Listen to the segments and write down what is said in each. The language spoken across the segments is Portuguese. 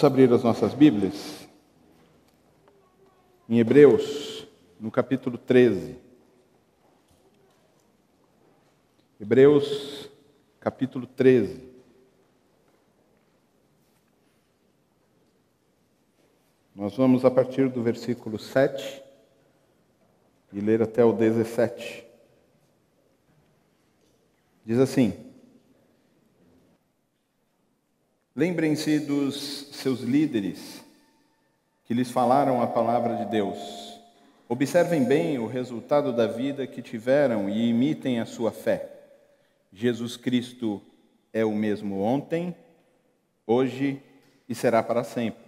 Vamos abrir as nossas Bíblias em Hebreus, no capítulo 13. Hebreus, capítulo 13. Nós vamos a partir do versículo 7 e ler até o 17. Diz assim: Lembrem-se dos seus líderes que lhes falaram a palavra de Deus. Observem bem o resultado da vida que tiveram e imitem a sua fé. Jesus Cristo é o mesmo ontem, hoje e será para sempre.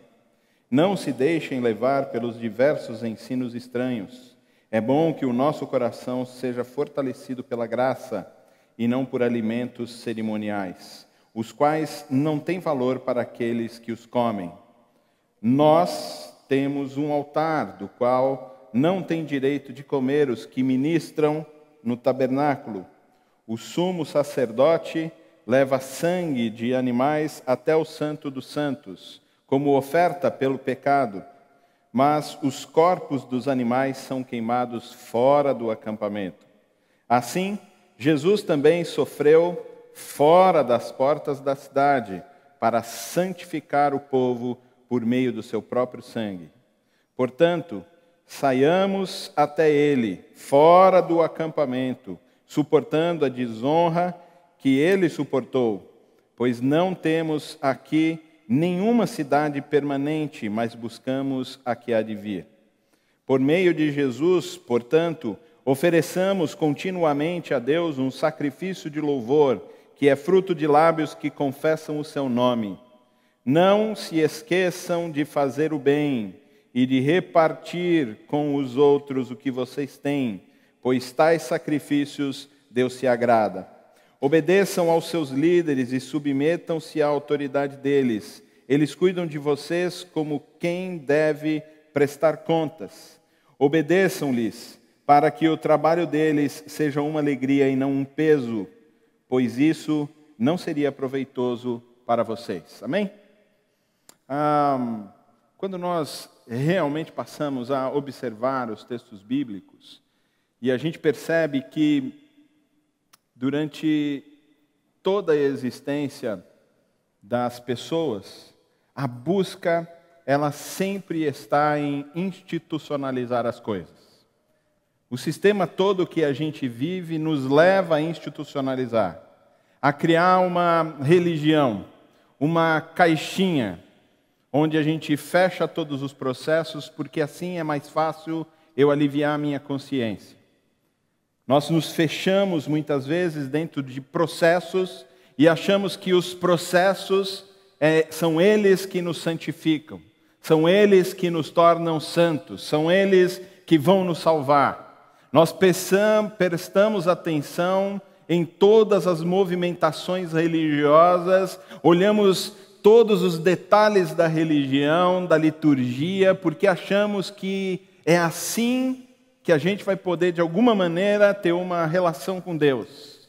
Não se deixem levar pelos diversos ensinos estranhos. É bom que o nosso coração seja fortalecido pela graça e não por alimentos cerimoniais os quais não têm valor para aqueles que os comem. Nós temos um altar, do qual não têm direito de comer os que ministram no tabernáculo. O sumo sacerdote leva sangue de animais até o Santo dos Santos, como oferta pelo pecado, mas os corpos dos animais são queimados fora do acampamento. Assim, Jesus também sofreu fora das portas da cidade, para santificar o povo por meio do seu próprio sangue. Portanto, saiamos até ele, fora do acampamento, suportando a desonra que ele suportou, pois não temos aqui nenhuma cidade permanente, mas buscamos a que há de vir. Por meio de Jesus, portanto, ofereçamos continuamente a Deus um sacrifício de louvor que é fruto de lábios que confessam o seu nome. Não se esqueçam de fazer o bem e de repartir com os outros o que vocês têm, pois tais sacrifícios Deus se agrada. Obedeçam aos seus líderes e submetam-se à autoridade deles. Eles cuidam de vocês como quem deve prestar contas. Obedeçam-lhes, para que o trabalho deles seja uma alegria e não um peso pois isso não seria proveitoso para vocês. Amém? Ah, quando nós realmente passamos a observar os textos bíblicos, e a gente percebe que durante toda a existência das pessoas, a busca ela sempre está em institucionalizar as coisas. O sistema todo que a gente vive nos leva a institucionalizar, a criar uma religião, uma caixinha, onde a gente fecha todos os processos, porque assim é mais fácil eu aliviar a minha consciência. Nós nos fechamos muitas vezes dentro de processos e achamos que os processos é, são eles que nos santificam, são eles que nos tornam santos, são eles que vão nos salvar. Nós prestamos atenção em todas as movimentações religiosas, olhamos todos os detalhes da religião, da liturgia, porque achamos que é assim que a gente vai poder, de alguma maneira, ter uma relação com Deus.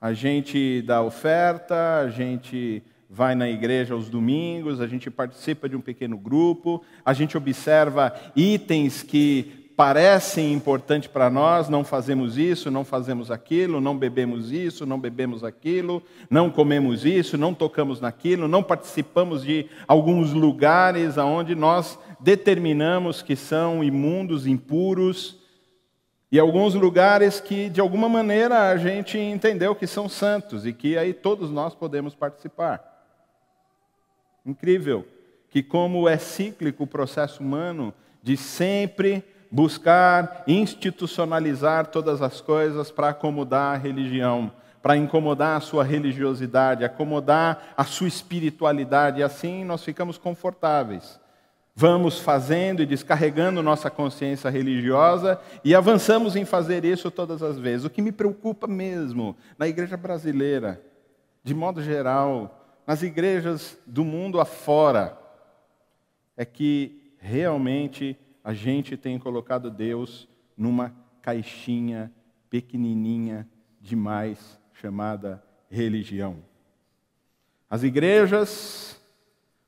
A gente dá oferta, a gente vai na igreja aos domingos, a gente participa de um pequeno grupo, a gente observa itens que parecem importantes para nós, não fazemos isso, não fazemos aquilo, não bebemos isso, não bebemos aquilo, não comemos isso, não tocamos naquilo, não participamos de alguns lugares aonde nós determinamos que são imundos, impuros, e alguns lugares que de alguma maneira a gente entendeu que são santos e que aí todos nós podemos participar. Incrível que como é cíclico o processo humano de sempre buscar institucionalizar todas as coisas para acomodar a religião, para incomodar a sua religiosidade, acomodar a sua espiritualidade, e assim nós ficamos confortáveis. Vamos fazendo e descarregando nossa consciência religiosa e avançamos em fazer isso todas as vezes. O que me preocupa mesmo na igreja brasileira, de modo geral, nas igrejas do mundo afora, é que realmente a gente tem colocado Deus numa caixinha pequenininha demais chamada religião. As igrejas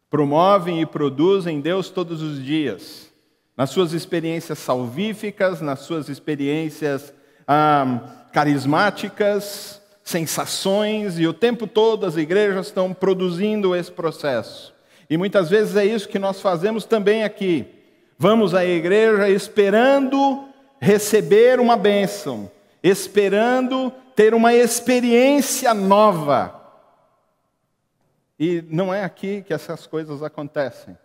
promovem e produzem Deus todos os dias, nas suas experiências salvíficas, nas suas experiências ah, carismáticas, sensações, e o tempo todo as igrejas estão produzindo esse processo. E muitas vezes é isso que nós fazemos também aqui. Vamos à igreja esperando receber uma bênção, esperando ter uma experiência nova. E não é aqui que essas coisas acontecem.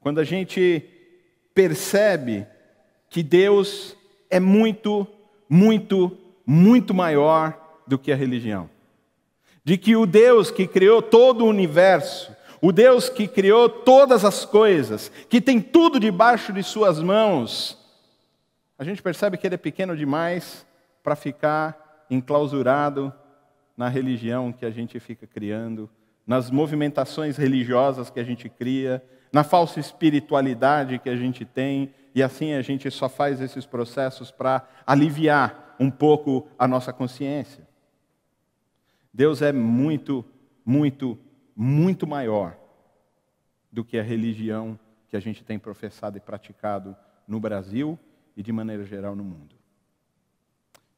Quando a gente percebe que Deus é muito, muito, muito maior do que a religião. De que o Deus que criou todo o universo, o Deus que criou todas as coisas, que tem tudo debaixo de suas mãos. A gente percebe que ele é pequeno demais para ficar enclausurado na religião que a gente fica criando, nas movimentações religiosas que a gente cria, na falsa espiritualidade que a gente tem, e assim a gente só faz esses processos para aliviar um pouco a nossa consciência. Deus é muito, muito muito maior do que a religião que a gente tem professado e praticado no Brasil e de maneira geral no mundo.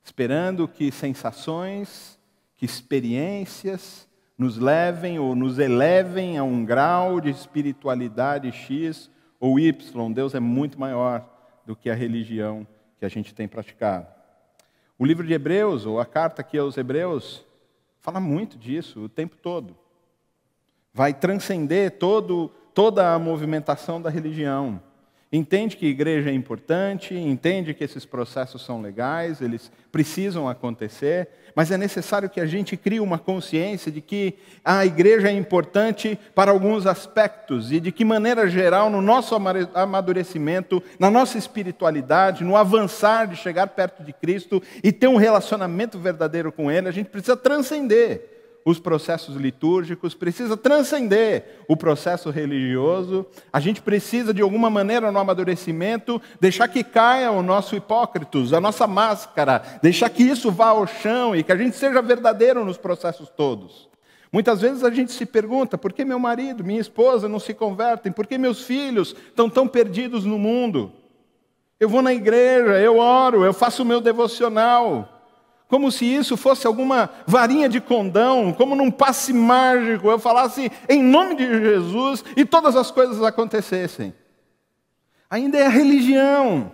Esperando que sensações, que experiências nos levem ou nos elevem a um grau de espiritualidade X ou Y. Deus é muito maior do que a religião que a gente tem praticado. O livro de Hebreus, ou a carta aqui aos Hebreus, fala muito disso o tempo todo vai transcender todo, toda a movimentação da religião. Entende que igreja é importante, entende que esses processos são legais, eles precisam acontecer, mas é necessário que a gente crie uma consciência de que a igreja é importante para alguns aspectos e de que maneira geral no nosso amadurecimento, na nossa espiritualidade, no avançar de chegar perto de Cristo e ter um relacionamento verdadeiro com ele, a gente precisa transcender os processos litúrgicos, precisa transcender o processo religioso. A gente precisa, de alguma maneira, no amadurecimento, deixar que caia o nosso hipócritos, a nossa máscara, deixar que isso vá ao chão e que a gente seja verdadeiro nos processos todos. Muitas vezes a gente se pergunta por que meu marido, minha esposa não se convertem, por que meus filhos estão tão perdidos no mundo. Eu vou na igreja, eu oro, eu faço o meu devocional, como se isso fosse alguma varinha de condão, como num passe mágico, eu falasse em nome de Jesus e todas as coisas acontecessem. Ainda é a religião.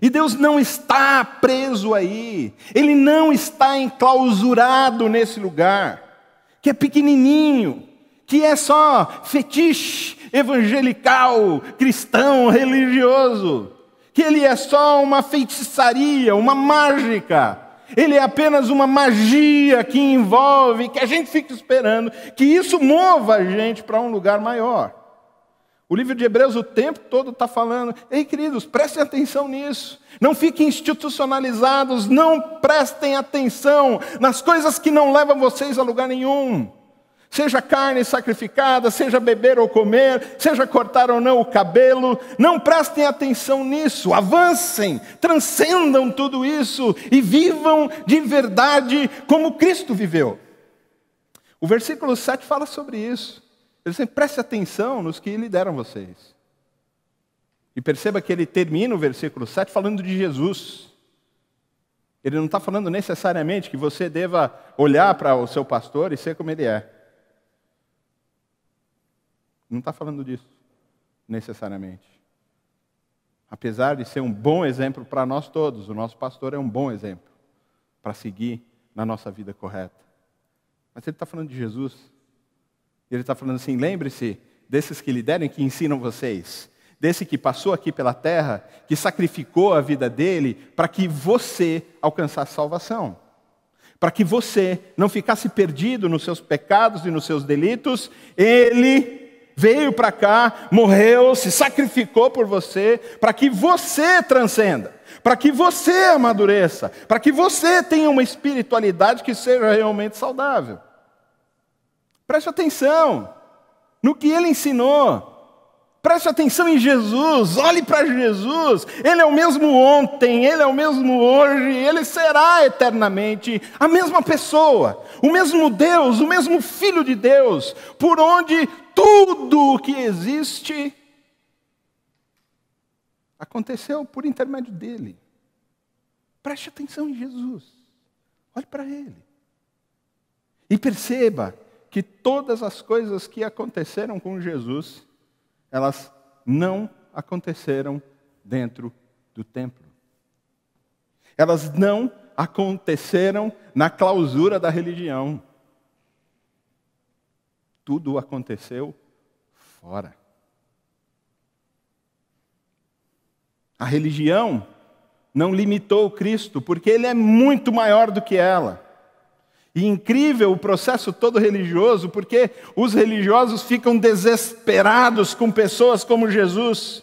E Deus não está preso aí, Ele não está enclausurado nesse lugar, que é pequenininho, que é só fetiche evangelical, cristão, religioso, que Ele é só uma feitiçaria, uma mágica, ele é apenas uma magia que envolve, que a gente fica esperando, que isso mova a gente para um lugar maior. O livro de Hebreus o tempo todo está falando, ei queridos, prestem atenção nisso, não fiquem institucionalizados, não prestem atenção nas coisas que não levam vocês a lugar nenhum seja carne sacrificada, seja beber ou comer, seja cortar ou não o cabelo, não prestem atenção nisso, avancem, transcendam tudo isso e vivam de verdade como Cristo viveu. O versículo 7 fala sobre isso. Ele sempre preste atenção nos que lhe deram vocês. E perceba que ele termina o versículo 7 falando de Jesus. Ele não está falando necessariamente que você deva olhar para o seu pastor e ser como ele é. Não está falando disso, necessariamente. Apesar de ser um bom exemplo para nós todos, o nosso pastor é um bom exemplo para seguir na nossa vida correta. Mas ele está falando de Jesus. Ele está falando assim: lembre-se desses que lideram e que ensinam vocês, desse que passou aqui pela terra, que sacrificou a vida dele para que você alcançasse salvação para que você não ficasse perdido nos seus pecados e nos seus delitos, ele veio para cá, morreu, se sacrificou por você, para que você transcenda, para que você amadureça, para que você tenha uma espiritualidade que seja realmente saudável. Preste atenção no que ele ensinou. Preste atenção em Jesus, olhe para Jesus. Ele é o mesmo ontem, ele é o mesmo hoje, ele será eternamente a mesma pessoa, o mesmo Deus, o mesmo Filho de Deus, por onde tudo o que existe aconteceu por intermédio dele. Preste atenção em Jesus. Olhe para ele. E perceba que todas as coisas que aconteceram com Jesus, elas não aconteceram dentro do templo. Elas não aconteceram na clausura da religião. Tudo aconteceu fora. A religião não limitou Cristo, porque ele é muito maior do que ela. E incrível o processo todo religioso, porque os religiosos ficam desesperados com pessoas como Jesus,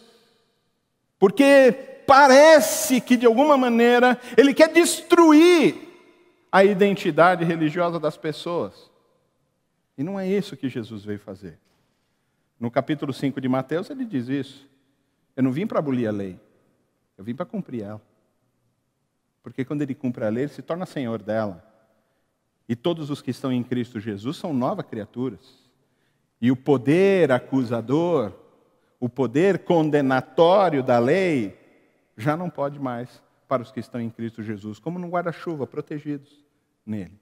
porque parece que de alguma maneira ele quer destruir a identidade religiosa das pessoas. E não é isso que Jesus veio fazer. No capítulo 5 de Mateus, ele diz isso. Eu não vim para abolir a lei, eu vim para cumprir ela. Porque quando ele cumpre a lei, ele se torna senhor dela. E todos os que estão em Cristo Jesus são novas criaturas. E o poder acusador, o poder condenatório da lei, já não pode mais para os que estão em Cristo Jesus, como num guarda-chuva, protegidos nele.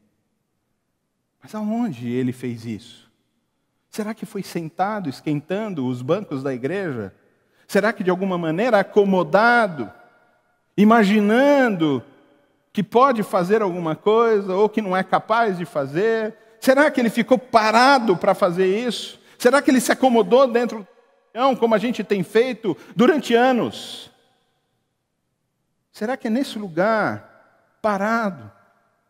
Mas aonde ele fez isso? Será que foi sentado, esquentando os bancos da igreja? Será que de alguma maneira acomodado, imaginando que pode fazer alguma coisa ou que não é capaz de fazer? Será que ele ficou parado para fazer isso? Será que ele se acomodou dentro do como a gente tem feito durante anos? Será que é nesse lugar, parado,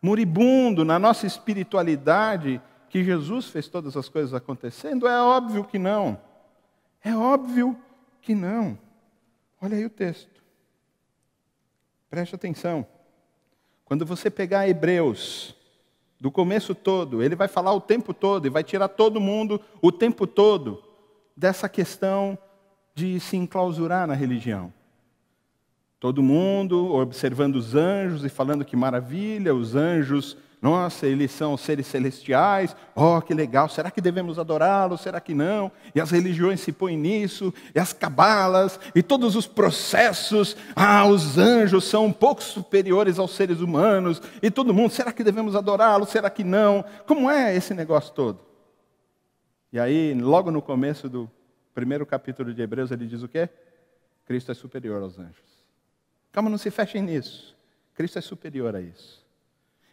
moribundo na nossa espiritualidade que Jesus fez todas as coisas acontecendo? É óbvio que não. É óbvio que não. Olha aí o texto. Preste atenção. Quando você pegar Hebreus, do começo todo, ele vai falar o tempo todo e vai tirar todo mundo o tempo todo dessa questão de se enclausurar na religião. Todo mundo observando os anjos e falando que maravilha, os anjos, nossa, eles são seres celestiais, oh, que legal, será que devemos adorá-los, será que não? E as religiões se põem nisso, e as cabalas, e todos os processos, ah, os anjos são um pouco superiores aos seres humanos, e todo mundo, será que devemos adorá-los, será que não? Como é esse negócio todo? E aí, logo no começo do primeiro capítulo de Hebreus, ele diz o quê? Cristo é superior aos anjos. Calma, não se fechem nisso. Cristo é superior a isso.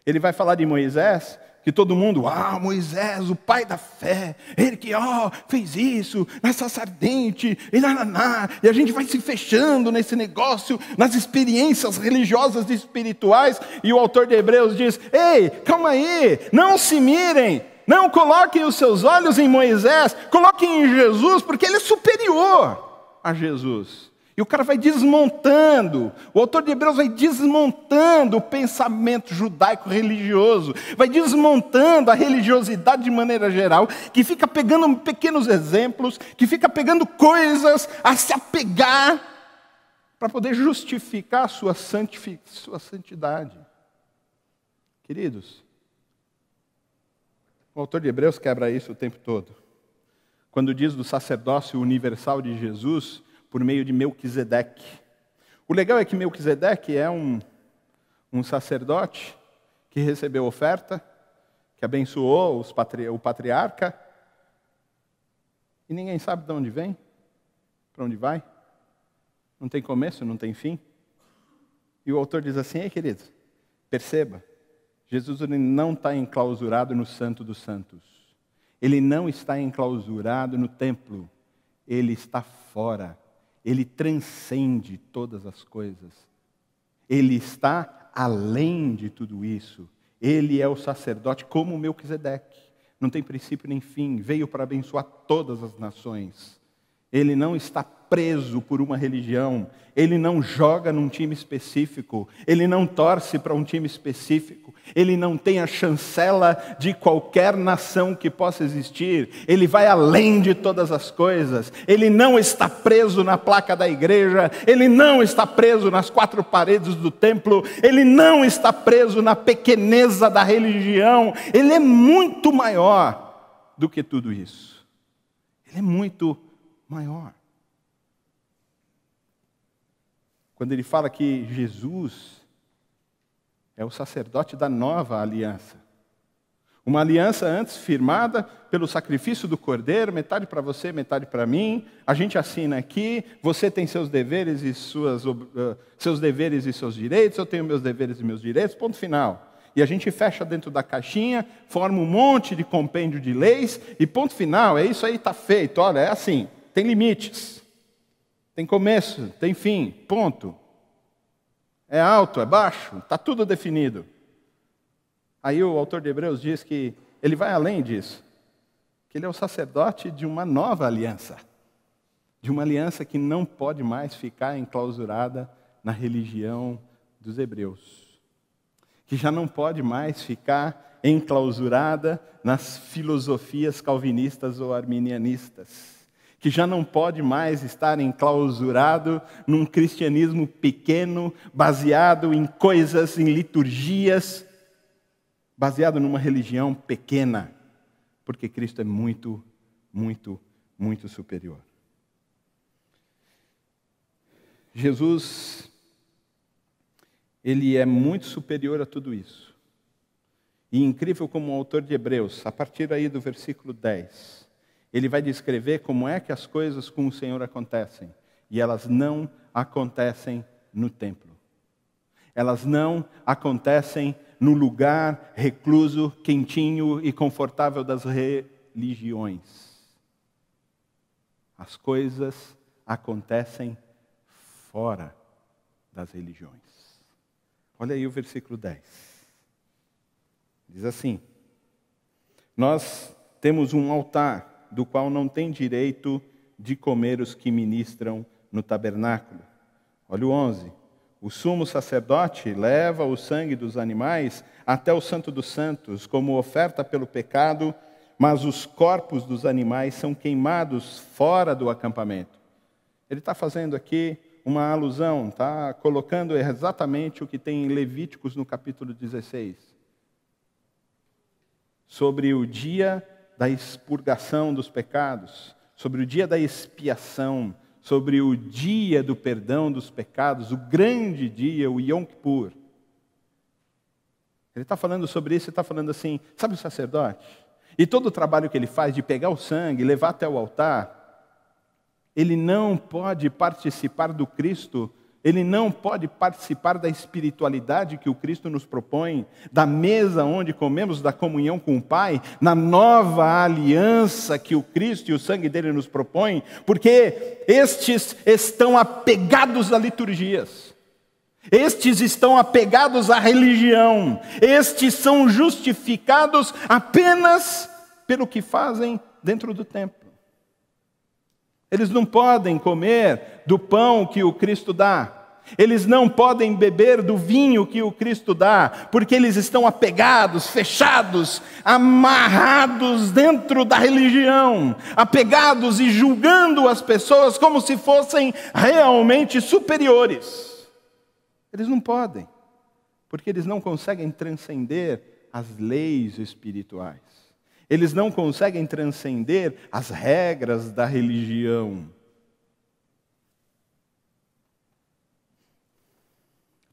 Ele vai falar de Moisés, que todo mundo, ah, Moisés, o pai da fé, ele que, ó, oh, fez isso, nessa sardente, e nananá, e a gente vai se fechando nesse negócio, nas experiências religiosas e espirituais, e o autor de Hebreus diz: ei, calma aí, não se mirem, não coloquem os seus olhos em Moisés, coloquem em Jesus, porque ele é superior a Jesus. E o cara vai desmontando, o autor de Hebreus vai desmontando o pensamento judaico-religioso, vai desmontando a religiosidade de maneira geral, que fica pegando pequenos exemplos, que fica pegando coisas a se apegar para poder justificar a sua, sua santidade. Queridos, o autor de Hebreus quebra isso o tempo todo. Quando diz do sacerdócio universal de Jesus, por meio de Melquisedeque. O legal é que Melquisedeque é um, um sacerdote que recebeu oferta, que abençoou patri, o patriarca, e ninguém sabe de onde vem, para onde vai. Não tem começo, não tem fim. E o autor diz assim: Ei, querido, perceba, Jesus não está enclausurado no Santo dos Santos. Ele não está enclausurado no templo. Ele está fora ele transcende todas as coisas. Ele está além de tudo isso. Ele é o sacerdote como Melquisedeque. Não tem princípio nem fim. Veio para abençoar todas as nações. Ele não está preso por uma religião, ele não joga num time específico, ele não torce para um time específico, ele não tem a chancela de qualquer nação que possa existir, ele vai além de todas as coisas, ele não está preso na placa da igreja, ele não está preso nas quatro paredes do templo, ele não está preso na pequeneza da religião, ele é muito maior do que tudo isso. Ele é muito maior maior. Quando ele fala que Jesus é o sacerdote da nova aliança. Uma aliança antes firmada pelo sacrifício do cordeiro, metade para você, metade para mim. A gente assina aqui, você tem seus deveres e suas, eh, seus deveres e seus direitos, eu tenho meus deveres e meus direitos, ponto final. E a gente fecha dentro da caixinha, forma um monte de compêndio de leis e ponto final, é isso aí, está feito, olha, é assim tem limites, tem começo, tem fim, ponto. É alto, é baixo, está tudo definido. Aí o autor de Hebreus diz que ele vai além disso, que ele é o sacerdote de uma nova aliança, de uma aliança que não pode mais ficar enclausurada na religião dos hebreus, que já não pode mais ficar enclausurada nas filosofias calvinistas ou arminianistas que já não pode mais estar enclausurado num cristianismo pequeno, baseado em coisas, em liturgias, baseado numa religião pequena, porque Cristo é muito, muito, muito superior. Jesus, ele é muito superior a tudo isso. E incrível como o autor de Hebreus, a partir aí do versículo 10, ele vai descrever como é que as coisas com o Senhor acontecem. E elas não acontecem no templo. Elas não acontecem no lugar recluso, quentinho e confortável das religiões. As coisas acontecem fora das religiões. Olha aí o versículo 10. Diz assim: Nós temos um altar do qual não tem direito de comer os que ministram no tabernáculo. Olha o 11. O sumo sacerdote leva o sangue dos animais até o Santo dos Santos como oferta pelo pecado, mas os corpos dos animais são queimados fora do acampamento. Ele está fazendo aqui uma alusão, está colocando exatamente o que tem em Levíticos no capítulo 16 sobre o dia da expurgação dos pecados, sobre o dia da expiação, sobre o dia do perdão dos pecados, o grande dia, o Yom Kippur. Ele está falando sobre isso e está falando assim: sabe o sacerdote? E todo o trabalho que ele faz de pegar o sangue, levar até o altar, ele não pode participar do Cristo ele não pode participar da espiritualidade que o Cristo nos propõe, da mesa onde comemos, da comunhão com o Pai, na nova aliança que o Cristo e o sangue dele nos propõem, porque estes estão apegados a liturgias. Estes estão apegados à religião, estes são justificados apenas pelo que fazem dentro do templo. Eles não podem comer do pão que o Cristo dá, eles não podem beber do vinho que o Cristo dá, porque eles estão apegados, fechados, amarrados dentro da religião, apegados e julgando as pessoas como se fossem realmente superiores. Eles não podem, porque eles não conseguem transcender as leis espirituais, eles não conseguem transcender as regras da religião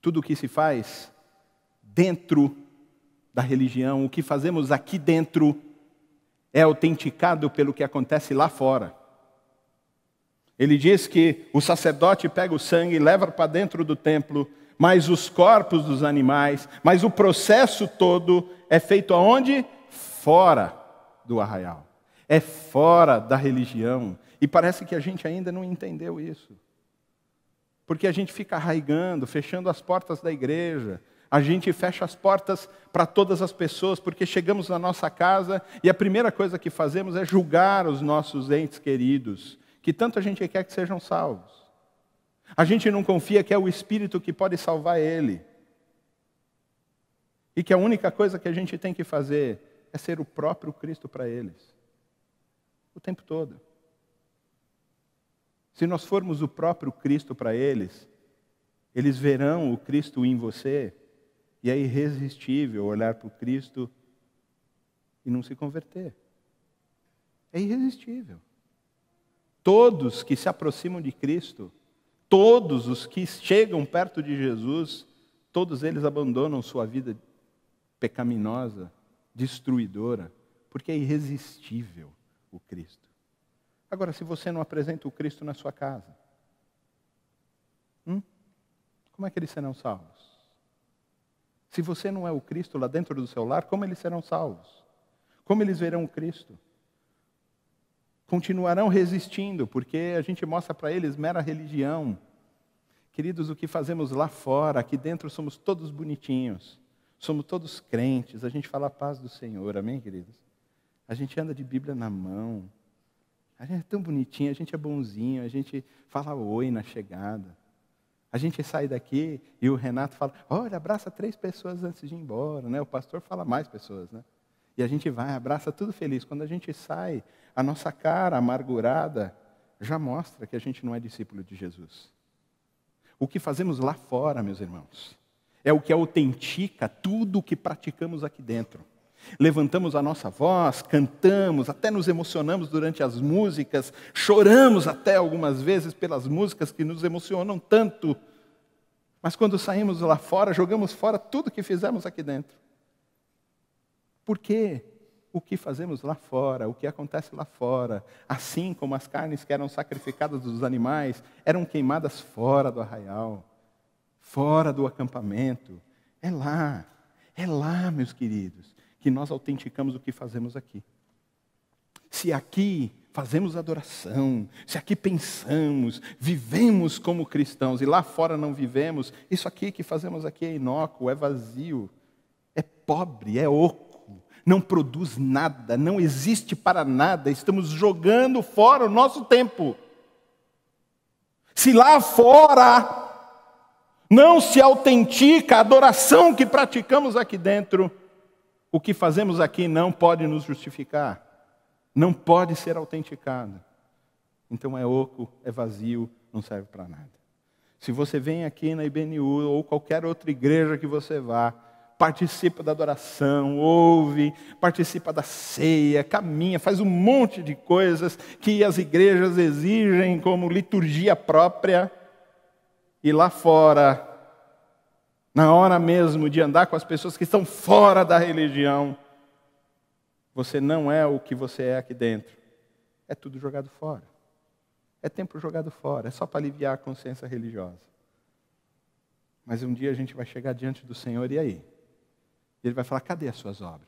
tudo o que se faz dentro da religião, o que fazemos aqui dentro, é autenticado pelo que acontece lá fora. Ele diz que o sacerdote pega o sangue e leva para dentro do templo, mas os corpos dos animais, mas o processo todo é feito aonde? Fora do arraial. É fora da religião. E parece que a gente ainda não entendeu isso. Porque a gente fica arraigando, fechando as portas da igreja, a gente fecha as portas para todas as pessoas, porque chegamos na nossa casa e a primeira coisa que fazemos é julgar os nossos entes queridos, que tanto a gente quer que sejam salvos. A gente não confia que é o Espírito que pode salvar ele. E que a única coisa que a gente tem que fazer é ser o próprio Cristo para eles. O tempo todo. Se nós formos o próprio Cristo para eles, eles verão o Cristo em você, e é irresistível olhar para o Cristo e não se converter. É irresistível. Todos que se aproximam de Cristo, todos os que chegam perto de Jesus, todos eles abandonam sua vida pecaminosa, destruidora, porque é irresistível o Cristo. Agora, se você não apresenta o Cristo na sua casa, hum? como é que eles serão salvos? Se você não é o Cristo lá dentro do seu lar, como eles serão salvos? Como eles verão o Cristo? Continuarão resistindo, porque a gente mostra para eles mera religião. Queridos, o que fazemos lá fora, aqui dentro somos todos bonitinhos, somos todos crentes, a gente fala a paz do Senhor, amém, queridos? A gente anda de Bíblia na mão, a gente é tão bonitinho, a gente é bonzinho, a gente fala oi na chegada. A gente sai daqui e o Renato fala, olha, abraça três pessoas antes de ir embora, né? O pastor fala mais pessoas, né? E a gente vai, abraça tudo feliz. Quando a gente sai, a nossa cara amargurada já mostra que a gente não é discípulo de Jesus. O que fazemos lá fora, meus irmãos, é o que autentica tudo o que praticamos aqui dentro. Levantamos a nossa voz, cantamos, até nos emocionamos durante as músicas, choramos até algumas vezes pelas músicas que nos emocionam tanto. Mas quando saímos lá fora, jogamos fora tudo que fizemos aqui dentro. Porque o que fazemos lá fora, o que acontece lá fora, assim como as carnes que eram sacrificadas dos animais, eram queimadas fora do arraial, fora do acampamento. É lá, é lá, meus queridos que nós autenticamos o que fazemos aqui. Se aqui fazemos adoração, se aqui pensamos, vivemos como cristãos e lá fora não vivemos, isso aqui que fazemos aqui é inócuo, é vazio, é pobre, é oco, não produz nada, não existe para nada, estamos jogando fora o nosso tempo. Se lá fora não se autentica a adoração que praticamos aqui dentro, o que fazemos aqui não pode nos justificar, não pode ser autenticado. Então é oco, é vazio, não serve para nada. Se você vem aqui na IBNU ou qualquer outra igreja que você vá, participa da adoração, ouve, participa da ceia, caminha, faz um monte de coisas que as igrejas exigem como liturgia própria, e lá fora na hora mesmo de andar com as pessoas que estão fora da religião, você não é o que você é aqui dentro. É tudo jogado fora. É tempo jogado fora, é só para aliviar a consciência religiosa. Mas um dia a gente vai chegar diante do Senhor e aí? Ele vai falar: cadê as suas obras?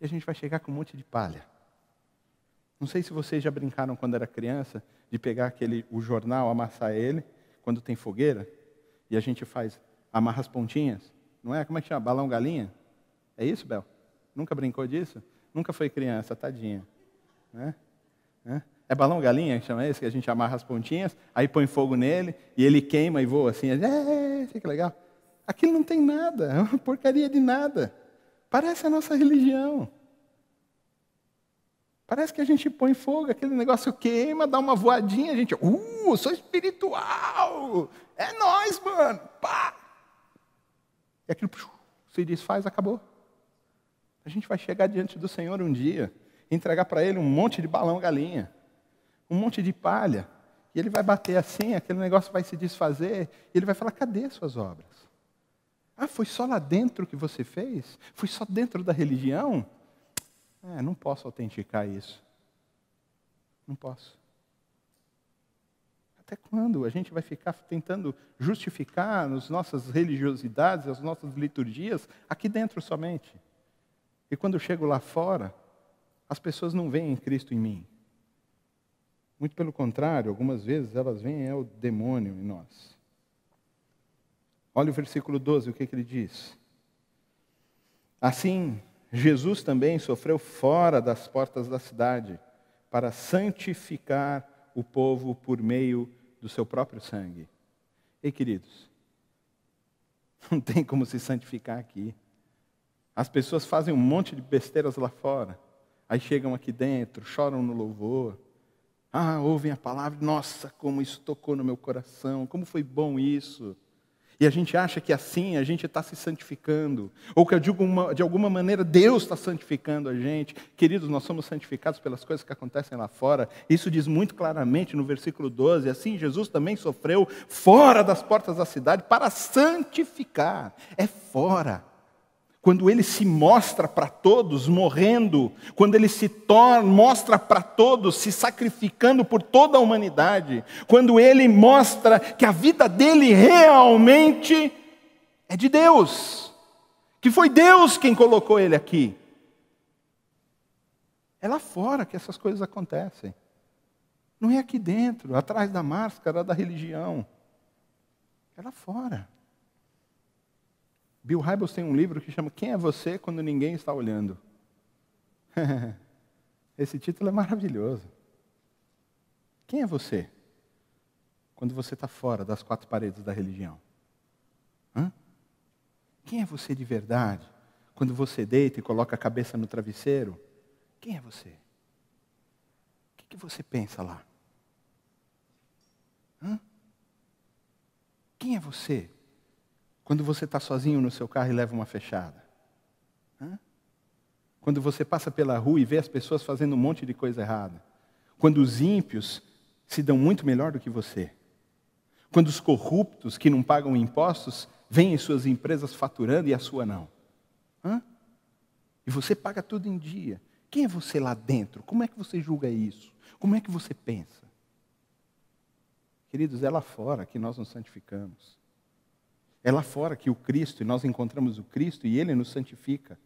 E a gente vai chegar com um monte de palha. Não sei se vocês já brincaram quando era criança de pegar aquele, o jornal, amassar ele, quando tem fogueira, e a gente faz amarra as pontinhas, não é? Como é que chama? Balão galinha? É isso, Bel? Nunca brincou disso? Nunca foi criança, tadinha. Né? Né? É balão galinha que chama esse, que a gente amarra as pontinhas, aí põe fogo nele e ele queima e voa assim. É, que é, legal. Aquilo não tem nada, é uma porcaria de nada. Parece a nossa religião. Parece que a gente põe fogo, aquele negócio queima, dá uma voadinha, a gente, uh, sou espiritual, é nós, mano, pá, e aquilo se desfaz, acabou. A gente vai chegar diante do Senhor um dia, entregar para Ele um monte de balão galinha, um monte de palha, e Ele vai bater assim, aquele negócio vai se desfazer, e Ele vai falar: cadê suas obras? Ah, foi só lá dentro que você fez? Foi só dentro da religião? É, não posso autenticar isso. Não posso. Até quando a gente vai ficar tentando justificar as nossas religiosidades, as nossas liturgias, aqui dentro somente? E quando eu chego lá fora, as pessoas não veem Cristo em mim. Muito pelo contrário, algumas vezes elas veem é o demônio em nós. Olha o versículo 12, o que, que ele diz? Assim, Jesus também sofreu fora das portas da cidade, para santificar o povo por meio do seu próprio sangue. Ei, queridos, não tem como se santificar aqui. As pessoas fazem um monte de besteiras lá fora, aí chegam aqui dentro, choram no louvor. Ah, ouvem a palavra, nossa, como isso tocou no meu coração, como foi bom isso. E a gente acha que assim a gente está se santificando, ou que de alguma, de alguma maneira Deus está santificando a gente. Queridos, nós somos santificados pelas coisas que acontecem lá fora. Isso diz muito claramente no versículo 12. Assim, Jesus também sofreu fora das portas da cidade para santificar. É fora quando ele se mostra para todos morrendo, quando ele se torna, mostra para todos se sacrificando por toda a humanidade, quando ele mostra que a vida dele realmente é de Deus, que foi Deus quem colocou ele aqui. É lá fora que essas coisas acontecem. Não é aqui dentro, atrás da máscara da religião. É lá fora. Bill Hybels tem um livro que chama Quem é Você Quando Ninguém Está Olhando? Esse título é maravilhoso. Quem é você quando você está fora das quatro paredes da religião? Hã? Quem é você de verdade quando você deita e coloca a cabeça no travesseiro? Quem é você? O que, que você pensa lá? Hã? Quem é você quando você está sozinho no seu carro e leva uma fechada. Quando você passa pela rua e vê as pessoas fazendo um monte de coisa errada. Quando os ímpios se dão muito melhor do que você. Quando os corruptos que não pagam impostos vêm em suas empresas faturando e a sua não. Hã? E você paga tudo em dia. Quem é você lá dentro? Como é que você julga isso? Como é que você pensa? Queridos, é lá fora que nós nos santificamos. É lá fora que o Cristo, e nós encontramos o Cristo e ele nos santifica.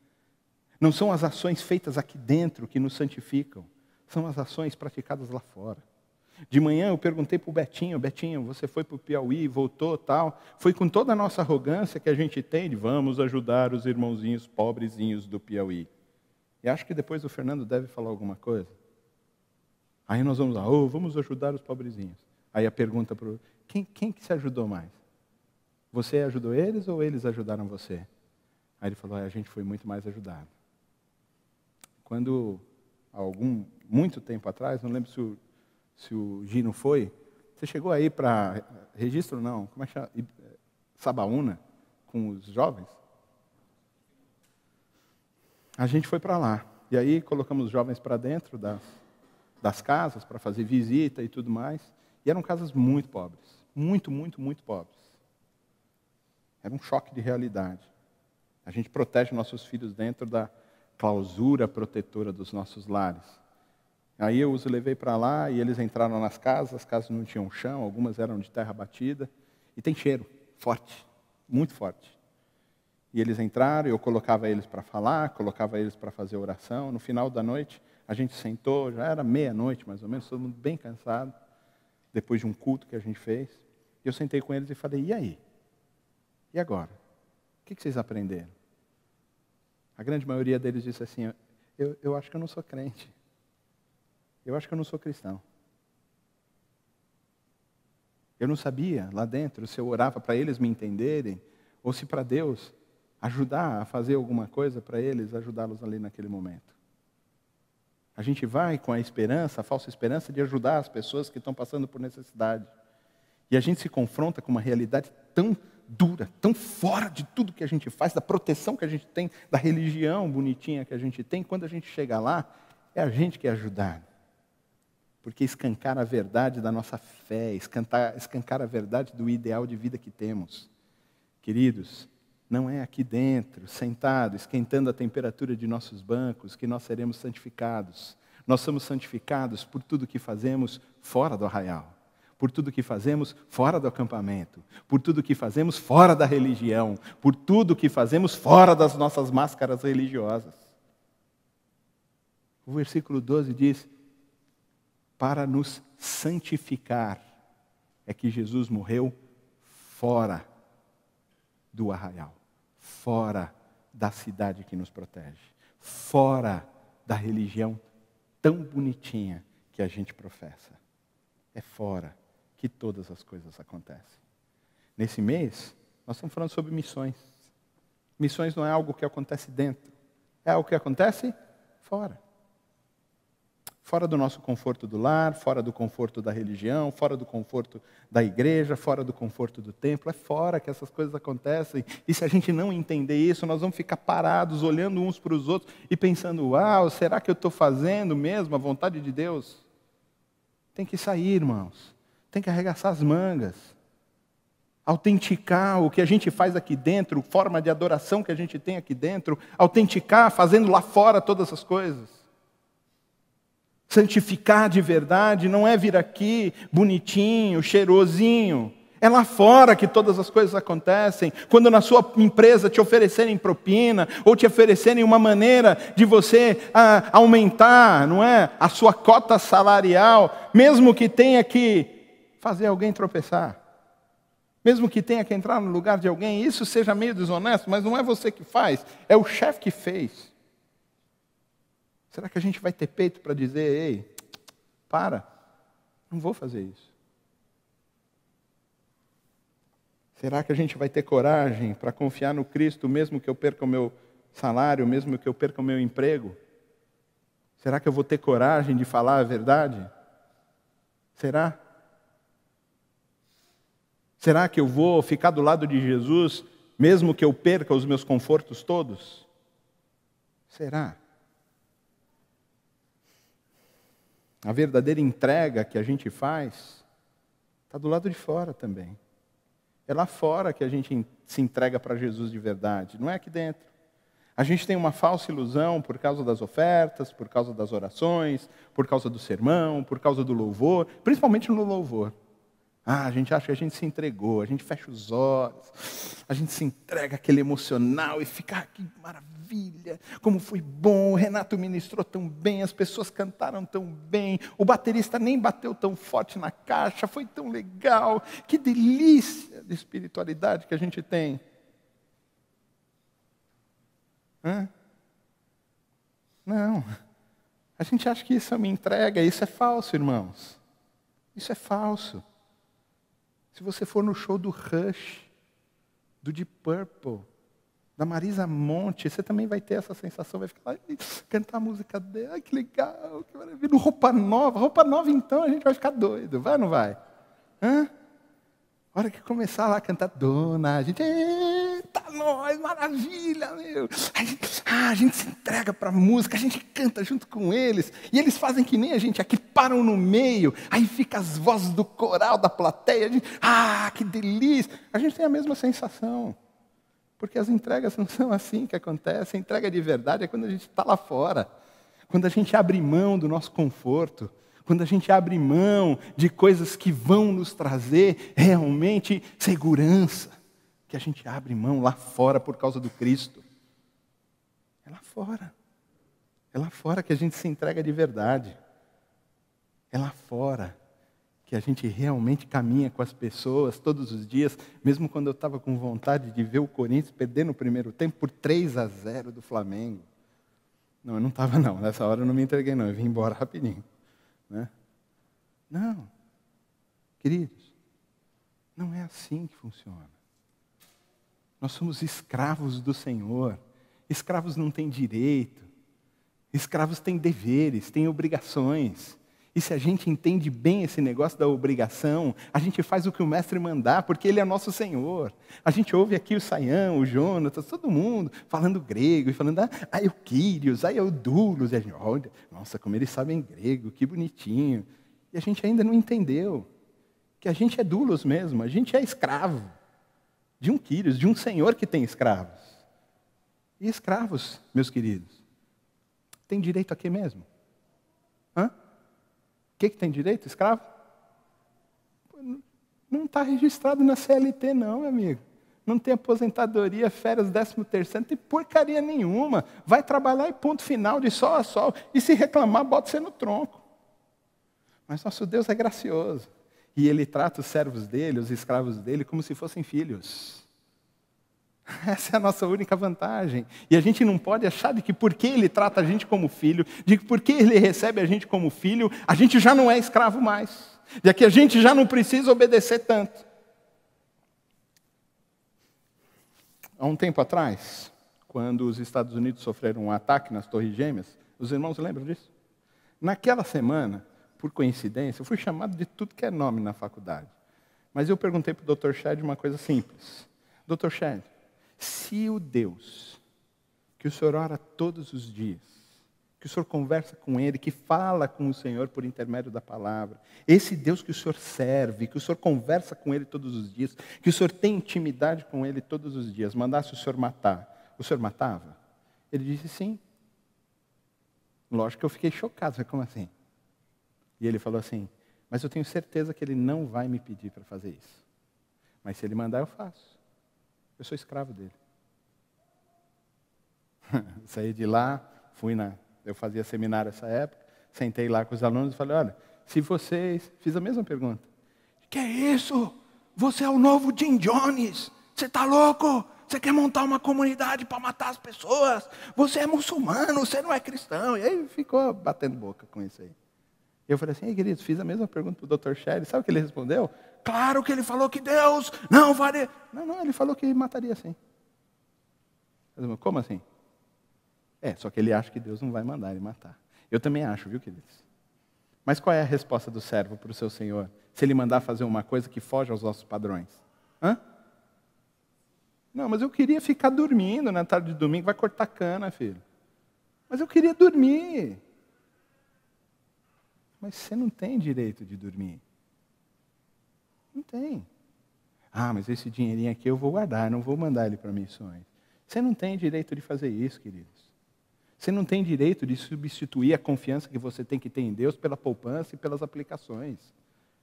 Não são as ações feitas aqui dentro que nos santificam, são as ações praticadas lá fora. De manhã eu perguntei para o Betinho, Betinho, você foi para o Piauí, voltou, tal. Foi com toda a nossa arrogância que a gente tem de vamos ajudar os irmãozinhos pobrezinhos do Piauí. E acho que depois o Fernando deve falar alguma coisa. Aí nós vamos lá, oh, vamos ajudar os pobrezinhos. Aí a pergunta para o, quem, quem que se ajudou mais? Você ajudou eles ou eles ajudaram você? Aí ele falou: é, a gente foi muito mais ajudado. Quando, algum muito tempo atrás, não lembro se o, se o Gino foi, você chegou aí para registro não? Como é que chama? Sabaúna com os jovens? A gente foi para lá. E aí colocamos os jovens para dentro das, das casas para fazer visita e tudo mais. E eram casas muito pobres, muito, muito, muito pobres. Era um choque de realidade. A gente protege nossos filhos dentro da clausura protetora dos nossos lares. Aí eu os levei para lá e eles entraram nas casas, as casas não tinham chão, algumas eram de terra batida, e tem cheiro forte, muito forte. E eles entraram, eu colocava eles para falar, colocava eles para fazer oração. No final da noite, a gente sentou, já era meia-noite mais ou menos, todo mundo bem cansado, depois de um culto que a gente fez. E eu sentei com eles e falei: e aí? E agora? O que vocês aprenderam? A grande maioria deles disse assim: eu, eu acho que eu não sou crente. Eu acho que eu não sou cristão. Eu não sabia lá dentro se eu orava para eles me entenderem ou se para Deus ajudar a fazer alguma coisa para eles, ajudá-los ali naquele momento. A gente vai com a esperança, a falsa esperança de ajudar as pessoas que estão passando por necessidade. E a gente se confronta com uma realidade tão dura, tão fora de tudo que a gente faz, da proteção que a gente tem, da religião bonitinha que a gente tem, quando a gente chega lá, é a gente que é ajudado. Porque escancar a verdade da nossa fé, escancar, escancar a verdade do ideal de vida que temos. Queridos, não é aqui dentro, sentado, esquentando a temperatura de nossos bancos, que nós seremos santificados. Nós somos santificados por tudo que fazemos fora do arraial por tudo que fazemos fora do acampamento, por tudo que fazemos fora da religião, por tudo que fazemos fora das nossas máscaras religiosas. O versículo 12 diz: para nos santificar é que Jesus morreu fora do arraial, fora da cidade que nos protege, fora da religião tão bonitinha que a gente professa. É fora que todas as coisas acontecem. Nesse mês, nós estamos falando sobre missões. Missões não é algo que acontece dentro, é algo que acontece fora. Fora do nosso conforto do lar, fora do conforto da religião, fora do conforto da igreja, fora do conforto do templo, é fora que essas coisas acontecem. E se a gente não entender isso, nós vamos ficar parados, olhando uns para os outros e pensando: uau, será que eu estou fazendo mesmo a vontade de Deus? Tem que sair, irmãos tem que arregaçar as mangas, autenticar o que a gente faz aqui dentro, forma de adoração que a gente tem aqui dentro, autenticar fazendo lá fora todas as coisas. Santificar de verdade não é vir aqui bonitinho, cheirosinho. É lá fora que todas as coisas acontecem. Quando na sua empresa te oferecerem propina ou te oferecerem uma maneira de você ah, aumentar, não é, a sua cota salarial, mesmo que tenha que fazer alguém tropeçar. Mesmo que tenha que entrar no lugar de alguém, isso seja meio desonesto, mas não é você que faz, é o chefe que fez. Será que a gente vai ter peito para dizer, ei, para, não vou fazer isso? Será que a gente vai ter coragem para confiar no Cristo, mesmo que eu perca o meu salário, mesmo que eu perca o meu emprego? Será que eu vou ter coragem de falar a verdade? Será? Será que eu vou ficar do lado de Jesus, mesmo que eu perca os meus confortos todos? Será? A verdadeira entrega que a gente faz está do lado de fora também. É lá fora que a gente se entrega para Jesus de verdade, não é aqui dentro. A gente tem uma falsa ilusão por causa das ofertas, por causa das orações, por causa do sermão, por causa do louvor, principalmente no louvor. Ah, a gente acha que a gente se entregou, a gente fecha os olhos, a gente se entrega aquele emocional e fica, ah, que maravilha, como foi bom, o Renato ministrou tão bem, as pessoas cantaram tão bem, o baterista nem bateu tão forte na caixa, foi tão legal, que delícia de espiritualidade que a gente tem. Hã? Não, a gente acha que isso é uma entrega, isso é falso, irmãos, isso é falso. Se você for no show do Rush, do Deep Purple, da Marisa Monte, você também vai ter essa sensação, vai ficar, lá, cantar a música dela, que legal, que maravilha, roupa nova, roupa nova então, a gente vai ficar doido, vai ou não vai? Hã? A hora que começar lá a cantar, dona, a gente, eita, tá nós, maravilha, meu. A gente, ah, a gente se entrega para a música, a gente canta junto com eles. E eles fazem que nem a gente, aqui param no meio, aí fica as vozes do coral, da plateia. Gente, ah, que delícia. A gente tem a mesma sensação. Porque as entregas não são assim que acontece. A entrega de verdade é quando a gente está lá fora. Quando a gente abre mão do nosso conforto quando a gente abre mão de coisas que vão nos trazer realmente segurança, que a gente abre mão lá fora por causa do Cristo. É lá fora. É lá fora que a gente se entrega de verdade. É lá fora que a gente realmente caminha com as pessoas todos os dias, mesmo quando eu estava com vontade de ver o Corinthians perder no primeiro tempo por 3 a 0 do Flamengo. Não, eu não estava não, nessa hora eu não me entreguei não, eu vim embora rapidinho. Né? Não, queridos, não é assim que funciona. Nós somos escravos do Senhor. Escravos não têm direito. Escravos têm deveres, têm obrigações. E se a gente entende bem esse negócio da obrigação, a gente faz o que o mestre mandar, porque ele é nosso Senhor. A gente ouve aqui o Saião, o Jonatas, todo mundo falando grego e falando, ah, eu ah, é quírios, ah, eu é Dulos. E a gente, olha, nossa, como eles sabem grego, que bonitinho. E a gente ainda não entendeu que a gente é Dulos mesmo, a gente é escravo de um Quírios, de um senhor que tem escravos. E escravos, meus queridos, tem direito aqui mesmo. Hã? O que, que tem direito, escravo? Não está registrado na CLT, não, meu amigo. Não tem aposentadoria, férias, décimo terceiro, não tem porcaria nenhuma. Vai trabalhar e ponto final, de sol a sol. E se reclamar, bota você no tronco. Mas nosso Deus é gracioso. E ele trata os servos dele, os escravos dele, como se fossem filhos. Essa é a nossa única vantagem. E a gente não pode achar de que porque ele trata a gente como filho, de que porque ele recebe a gente como filho, a gente já não é escravo mais. De que a gente já não precisa obedecer tanto. Há um tempo atrás, quando os Estados Unidos sofreram um ataque nas Torres Gêmeas, os irmãos lembram disso? Naquela semana, por coincidência, eu fui chamado de tudo que é nome na faculdade. Mas eu perguntei para o Dr. Shad uma coisa simples. Dr. Shad, se o Deus que o senhor ora todos os dias, que o senhor conversa com ele, que fala com o Senhor por intermédio da palavra, esse Deus que o senhor serve, que o senhor conversa com ele todos os dias, que o senhor tem intimidade com ele todos os dias, mandasse o senhor matar, o senhor matava? Ele disse sim. Lógico que eu fiquei chocado. Falei, como assim? E ele falou assim: Mas eu tenho certeza que ele não vai me pedir para fazer isso. Mas se ele mandar, eu faço. Eu sou escravo dele. Saí de lá, fui na. Eu fazia seminário nessa época, sentei lá com os alunos e falei: Olha, se vocês. Fiz a mesma pergunta. Que é isso? Você é o novo Jim Jones. Você está louco? Você quer montar uma comunidade para matar as pessoas? Você é muçulmano, você não é cristão. E aí ficou batendo boca com isso aí. Eu falei assim, ei queridos, fiz a mesma pergunta para o Dr. Shelley, sabe o que ele respondeu? Claro que ele falou que Deus não faria. Não, não, ele falou que mataria sim. Como assim? É, só que ele acha que Deus não vai mandar ele matar. Eu também acho, viu, queridos? Mas qual é a resposta do servo para o seu senhor? Se ele mandar fazer uma coisa que foge aos nossos padrões? Hã? Não, mas eu queria ficar dormindo na tarde de domingo. Vai cortar cana, filho. Mas eu queria dormir. Mas você não tem direito de dormir. Não tem. Ah, mas esse dinheirinho aqui eu vou guardar, não vou mandar ele para missões. Você não tem direito de fazer isso, queridos. Você não tem direito de substituir a confiança que você tem que ter em Deus pela poupança e pelas aplicações.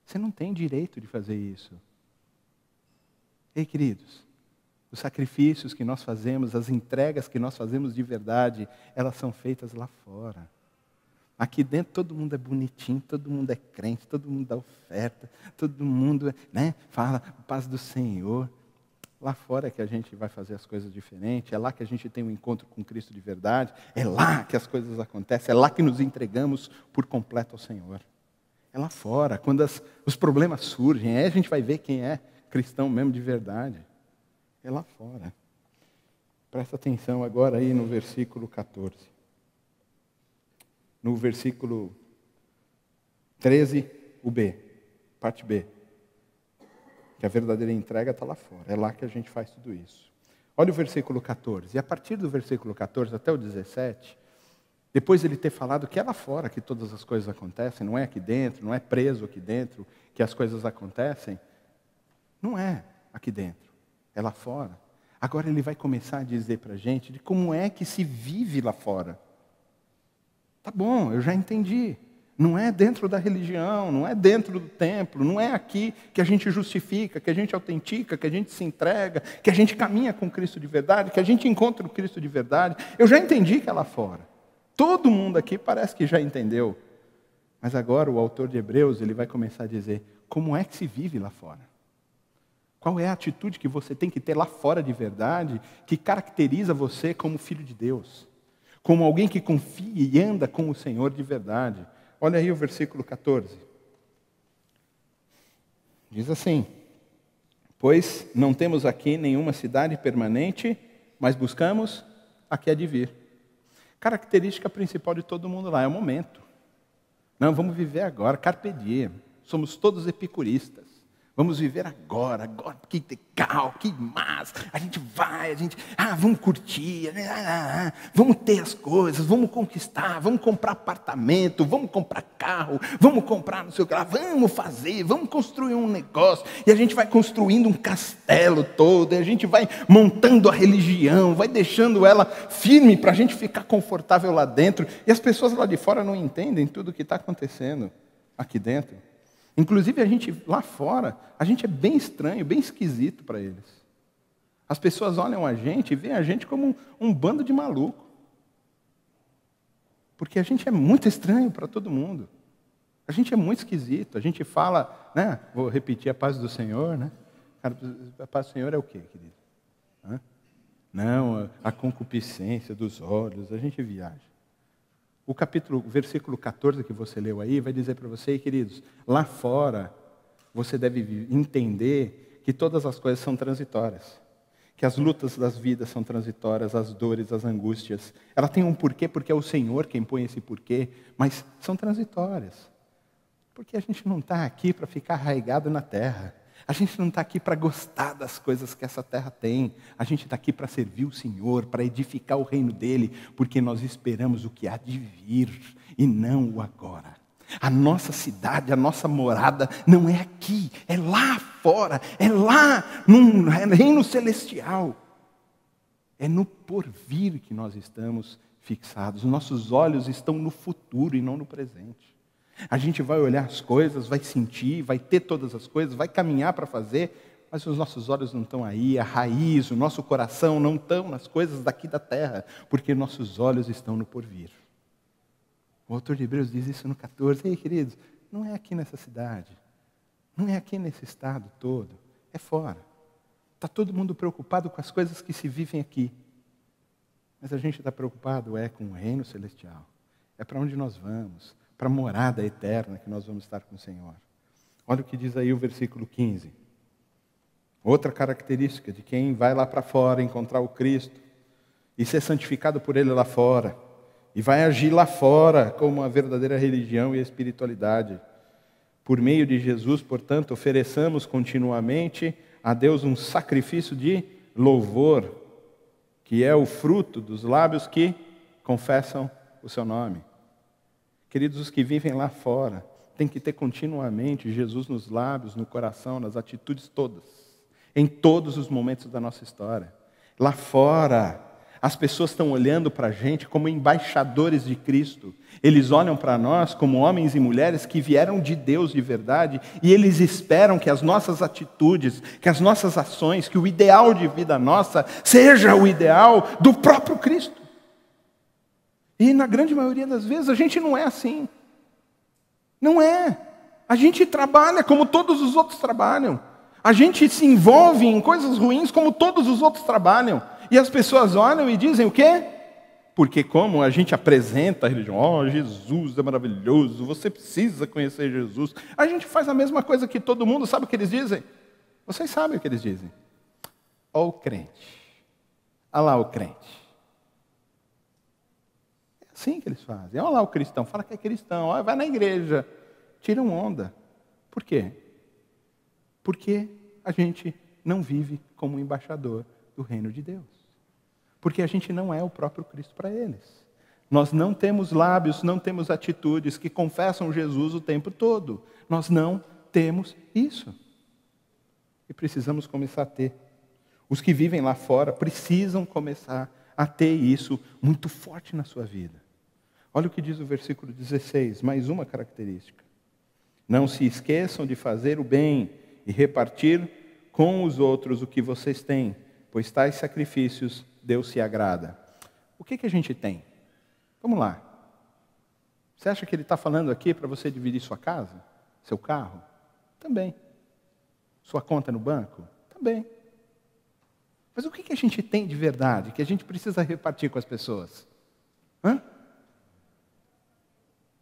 Você não tem direito de fazer isso. Ei, queridos, os sacrifícios que nós fazemos, as entregas que nós fazemos de verdade, elas são feitas lá fora. Aqui dentro todo mundo é bonitinho, todo mundo é crente, todo mundo dá oferta, todo mundo né, fala paz do Senhor. Lá fora é que a gente vai fazer as coisas diferentes, é lá que a gente tem um encontro com Cristo de verdade, é lá que as coisas acontecem, é lá que nos entregamos por completo ao Senhor. É lá fora, quando as, os problemas surgem, aí a gente vai ver quem é cristão mesmo de verdade. É lá fora. Presta atenção agora aí no versículo 14 no versículo 13, o B, parte B. Que a verdadeira entrega está lá fora, é lá que a gente faz tudo isso. Olha o versículo 14, e a partir do versículo 14 até o 17, depois ele ter falado que é lá fora que todas as coisas acontecem, não é aqui dentro, não é preso aqui dentro que as coisas acontecem. Não é aqui dentro, é lá fora. Agora ele vai começar a dizer para a gente de como é que se vive lá fora. Tá bom, eu já entendi. Não é dentro da religião, não é dentro do templo, não é aqui que a gente justifica, que a gente autentica, que a gente se entrega, que a gente caminha com Cristo de verdade, que a gente encontra o Cristo de verdade. Eu já entendi que é lá fora. Todo mundo aqui parece que já entendeu. Mas agora o autor de Hebreus, ele vai começar a dizer: como é que se vive lá fora? Qual é a atitude que você tem que ter lá fora de verdade, que caracteriza você como filho de Deus? como alguém que confia e anda com o Senhor de verdade. Olha aí o versículo 14. Diz assim: Pois não temos aqui nenhuma cidade permanente, mas buscamos a que é de vir. Característica principal de todo mundo lá é o momento. Não, vamos viver agora, carpe diem. Somos todos epicuristas. Vamos viver agora, agora, que legal, que massa. A gente vai, a gente, ah, vamos curtir, ah ah, ah, ah, vamos ter as coisas, vamos conquistar, vamos comprar apartamento, vamos comprar carro, vamos comprar não sei o que lá, vamos fazer, vamos construir um negócio. E a gente vai construindo um castelo todo, e a gente vai montando a religião, vai deixando ela firme para a gente ficar confortável lá dentro. E as pessoas lá de fora não entendem tudo o que está acontecendo aqui dentro. Inclusive, a gente lá fora, a gente é bem estranho, bem esquisito para eles. As pessoas olham a gente e veem a gente como um, um bando de maluco. Porque a gente é muito estranho para todo mundo. A gente é muito esquisito. A gente fala, né? Vou repetir a paz do Senhor, né? A paz do Senhor é o quê, querido? Não, a concupiscência dos olhos, a gente viaja. O capítulo, o versículo 14 que você leu aí vai dizer para você, queridos, lá fora você deve entender que todas as coisas são transitórias, que as lutas das vidas são transitórias, as dores, as angústias. Ela tem um porquê porque é o Senhor quem põe esse porquê, mas são transitórias. Porque a gente não está aqui para ficar arraigado na terra. A gente não está aqui para gostar das coisas que essa terra tem. A gente está aqui para servir o Senhor, para edificar o reino dele, porque nós esperamos o que há de vir e não o agora. A nossa cidade, a nossa morada não é aqui, é lá fora, é lá no reino celestial. É no porvir que nós estamos fixados. Os nossos olhos estão no futuro e não no presente. A gente vai olhar as coisas, vai sentir, vai ter todas as coisas, vai caminhar para fazer, mas os nossos olhos não estão aí, a raiz, o nosso coração não estão nas coisas daqui da terra, porque nossos olhos estão no porvir. O autor de Hebreus diz isso no 14. Ei, queridos, não é aqui nessa cidade, não é aqui nesse estado todo, é fora. Está todo mundo preocupado com as coisas que se vivem aqui. Mas a gente está preocupado é com o reino celestial. É para onde nós vamos, para a morada eterna que nós vamos estar com o Senhor. Olha o que diz aí o versículo 15. Outra característica de quem vai lá para fora encontrar o Cristo e ser santificado por Ele lá fora, e vai agir lá fora como uma verdadeira religião e espiritualidade. Por meio de Jesus, portanto, ofereçamos continuamente a Deus um sacrifício de louvor, que é o fruto dos lábios que confessam o seu nome. Queridos, os que vivem lá fora têm que ter continuamente Jesus nos lábios, no coração, nas atitudes todas, em todos os momentos da nossa história. Lá fora, as pessoas estão olhando para a gente como embaixadores de Cristo. Eles olham para nós como homens e mulheres que vieram de Deus de verdade e eles esperam que as nossas atitudes, que as nossas ações, que o ideal de vida nossa seja o ideal do próprio Cristo. E na grande maioria das vezes a gente não é assim. Não é. A gente trabalha como todos os outros trabalham. A gente se envolve em coisas ruins como todos os outros trabalham. E as pessoas olham e dizem o quê? Porque como a gente apresenta a religião, ó, oh, Jesus é maravilhoso, você precisa conhecer Jesus. A gente faz a mesma coisa que todo mundo, sabe o que eles dizem? Vocês sabem o que eles dizem. Ó oh, o crente. Olha lá o crente. Sim que eles fazem. Olha lá o cristão, fala que é cristão, olha, vai na igreja, tiram onda. Por quê? Porque a gente não vive como embaixador do reino de Deus. Porque a gente não é o próprio Cristo para eles. Nós não temos lábios, não temos atitudes que confessam Jesus o tempo todo. Nós não temos isso. E precisamos começar a ter. Os que vivem lá fora precisam começar a ter isso muito forte na sua vida. Olha o que diz o versículo 16, mais uma característica. Não se esqueçam de fazer o bem e repartir com os outros o que vocês têm, pois tais sacrifícios Deus se agrada. O que, que a gente tem? Vamos lá. Você acha que ele está falando aqui para você dividir sua casa? Seu carro? Também. Sua conta no banco? Também. Mas o que, que a gente tem de verdade que a gente precisa repartir com as pessoas? Hã?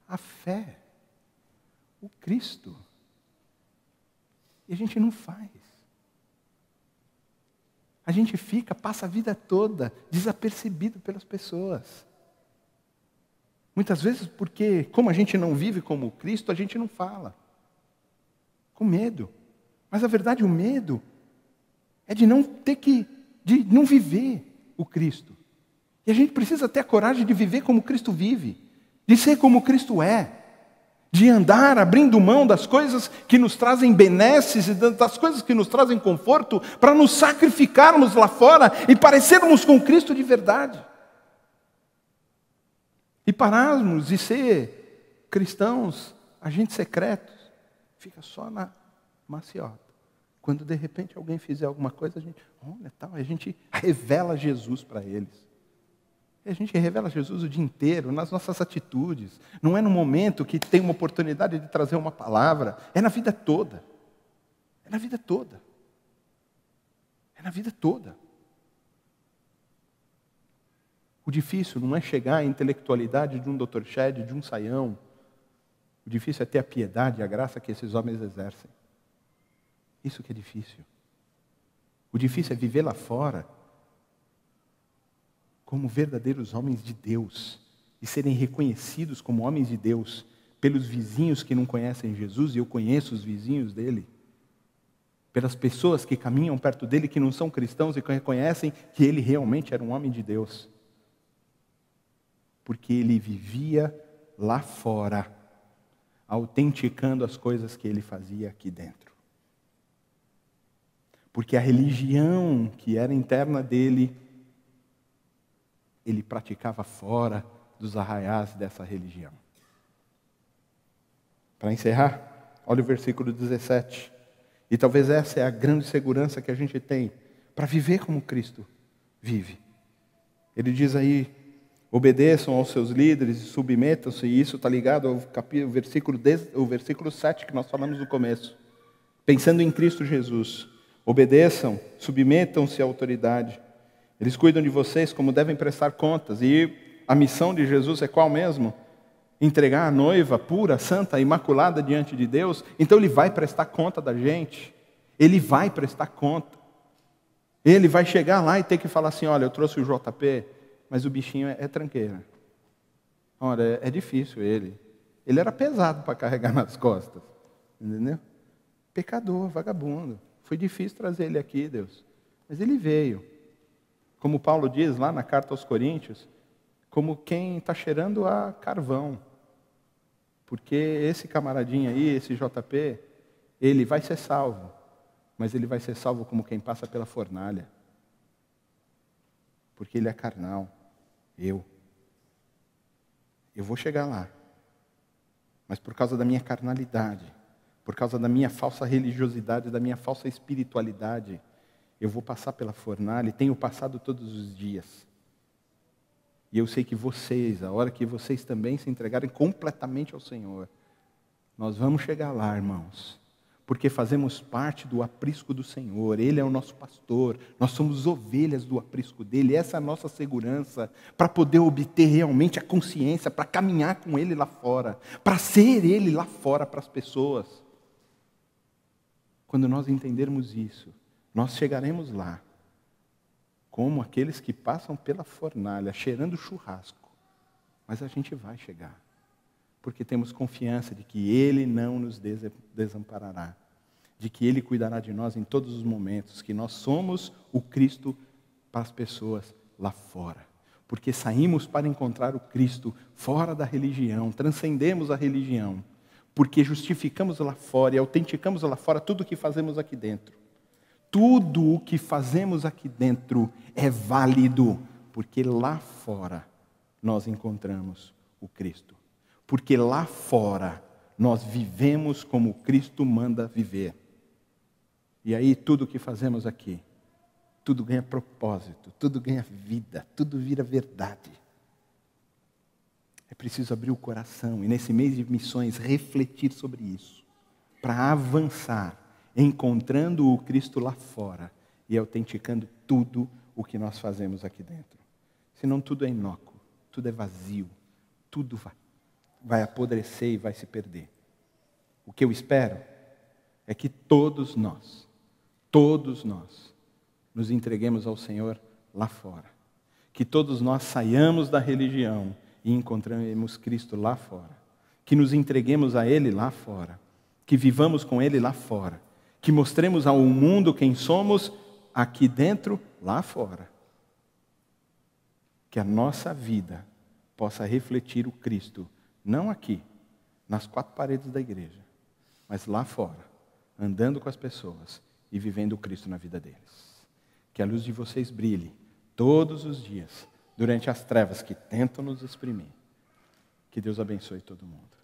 a fé, o Cristo. E a gente não faz. A gente fica, passa a vida toda desapercebido pelas pessoas. Muitas vezes, porque, como a gente não vive como Cristo, a gente não fala. Com medo. Mas, a verdade, o medo é de não ter que, de não viver o Cristo. E a gente precisa ter a coragem de viver como Cristo vive de ser como Cristo é, de andar abrindo mão das coisas que nos trazem benesses e das coisas que nos trazem conforto, para nos sacrificarmos lá fora e parecermos com Cristo de verdade. E pararmos de ser cristãos, agentes secretos, fica só na maciota. Quando de repente alguém fizer alguma coisa, a gente, olha, tal, a gente revela Jesus para eles. A gente revela Jesus o dia inteiro, nas nossas atitudes. Não é no momento que tem uma oportunidade de trazer uma palavra. É na vida toda. É na vida toda. É na vida toda. O difícil não é chegar à intelectualidade de um Dr. Shed, de um Saião. O difícil é ter a piedade e a graça que esses homens exercem. Isso que é difícil. O difícil é viver lá fora como verdadeiros homens de Deus e serem reconhecidos como homens de Deus pelos vizinhos que não conhecem Jesus, e eu conheço os vizinhos dele, pelas pessoas que caminham perto dele que não são cristãos e que reconhecem que ele realmente era um homem de Deus. Porque ele vivia lá fora, autenticando as coisas que ele fazia aqui dentro. Porque a religião que era interna dele ele praticava fora dos arraiais dessa religião. Para encerrar, olha o versículo 17. E talvez essa é a grande segurança que a gente tem para viver como Cristo vive. Ele diz aí: obedeçam aos seus líderes e submetam-se, e isso está ligado ao capítulo, versículo, o versículo 7 que nós falamos no começo. Pensando em Cristo Jesus, obedeçam, submetam-se à autoridade eles cuidam de vocês como devem prestar contas. E a missão de Jesus é qual mesmo? Entregar a noiva pura, santa, imaculada diante de Deus. Então ele vai prestar conta da gente. Ele vai prestar conta. Ele vai chegar lá e ter que falar assim: olha, eu trouxe o JP, mas o bichinho é, é tranqueira. Olha, é, é difícil ele. Ele era pesado para carregar nas costas. Entendeu? Pecador, vagabundo. Foi difícil trazer ele aqui, Deus. Mas ele veio como Paulo diz lá na carta aos Coríntios, como quem está cheirando a carvão. Porque esse camaradinho aí, esse JP, ele vai ser salvo, mas ele vai ser salvo como quem passa pela fornalha. Porque ele é carnal, eu. Eu vou chegar lá, mas por causa da minha carnalidade, por causa da minha falsa religiosidade, da minha falsa espiritualidade, eu vou passar pela fornalha e tenho passado todos os dias. E eu sei que vocês, a hora que vocês também se entregarem completamente ao Senhor, nós vamos chegar lá, irmãos, porque fazemos parte do aprisco do Senhor, Ele é o nosso pastor, nós somos ovelhas do aprisco dele, essa é a nossa segurança para poder obter realmente a consciência, para caminhar com Ele lá fora, para ser Ele lá fora para as pessoas. Quando nós entendermos isso, nós chegaremos lá como aqueles que passam pela fornalha, cheirando churrasco. Mas a gente vai chegar, porque temos confiança de que Ele não nos desamparará, de que Ele cuidará de nós em todos os momentos, que nós somos o Cristo para as pessoas lá fora. Porque saímos para encontrar o Cristo fora da religião, transcendemos a religião, porque justificamos lá fora e autenticamos lá fora tudo o que fazemos aqui dentro tudo o que fazemos aqui dentro é válido, porque lá fora nós encontramos o Cristo. Porque lá fora nós vivemos como Cristo manda viver. E aí tudo o que fazemos aqui, tudo ganha propósito, tudo ganha vida, tudo vira verdade. É preciso abrir o coração e nesse mês de missões refletir sobre isso, para avançar encontrando o Cristo lá fora e autenticando tudo o que nós fazemos aqui dentro. Senão tudo é inócuo, tudo é vazio, tudo vai, vai apodrecer e vai se perder. O que eu espero é que todos nós, todos nós, nos entreguemos ao Senhor lá fora. Que todos nós saiamos da religião e encontremos Cristo lá fora. Que nos entreguemos a Ele lá fora. Que vivamos com Ele lá fora que mostremos ao mundo quem somos aqui dentro, lá fora. Que a nossa vida possa refletir o Cristo, não aqui, nas quatro paredes da igreja, mas lá fora, andando com as pessoas e vivendo o Cristo na vida deles. Que a luz de vocês brilhe todos os dias, durante as trevas que tentam nos exprimir. Que Deus abençoe todo mundo.